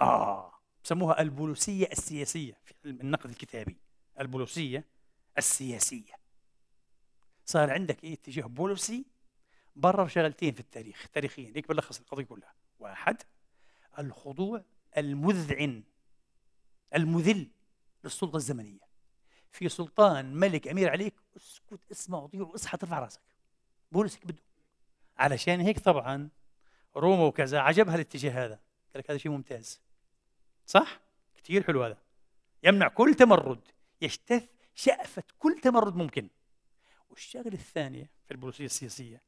آه سموها البولوسية السياسية في علم النقد الكتابي البولوسية السياسية صار عندك إيه اتجاه بولوسي برر شغلتين في التاريخ تاريخيا هيك بلخص القضية كلها واحد الخضوع المذعن المذل للسلطة الزمنية في سلطان ملك أمير عليك اسكت اسمع وضيع واصحى ترفع راسك بولسك بده علشان هيك طبعا روما وكذا عجبها الاتجاه هذا قال لك هذا شيء ممتاز صح؟ كثير حلو هذا يمنع كل تمرد يجتث شأفة كل تمرد ممكن والشغلة الثانية في البروسية السياسية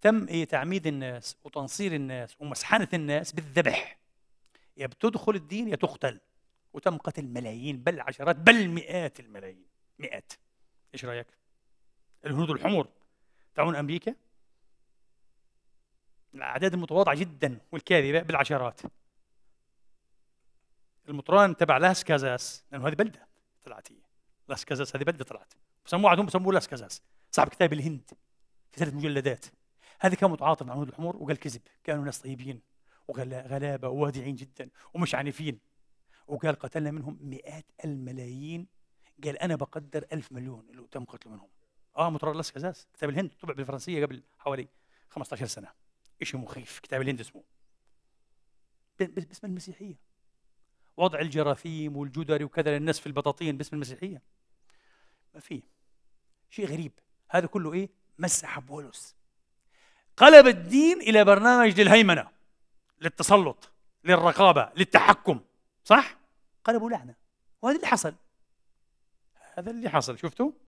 تم إيه تعميد الناس وتنصير الناس ومسحنة الناس بالذبح يا بتدخل الدين يا تقتل وتم قتل ملايين بل عشرات بل مئات الملايين مئات ايش رايك؟ الهنود الحمر تعون امريكا الاعداد المتواضعه جدا والكاذبه بالعشرات المطران تبع لاس كازاس لانه هذه بلده طلعت هي لاس كازاس هذه بلده طلعت سموه عندهم سموه لاس كازاس صاحب كتاب الهند في ثلاث مجلدات هذا كان متعاطف مع الهنود الحمر وقال كذب كانوا ناس طيبين وغلابه ووادعين جدا ومش عنيفين وقال قتلنا منهم مئات الملايين قال انا بقدر ألف مليون اللي تم قتله منهم اه مطران لاس كازاس كتاب الهند طبع بالفرنسيه قبل حوالي 15 سنه شيء مخيف كتاب الهند اسمه باسم المسيحيه وضع الجراثيم والجدري وكذا للناس في البطاطين باسم المسيحيه ما في شيء غريب هذا كله ايه مسح بولس قلب الدين الى برنامج للهيمنه للتسلط للرقابه للتحكم صح قلبوا لعنه وهذا اللي حصل هذا اللي حصل شفتوا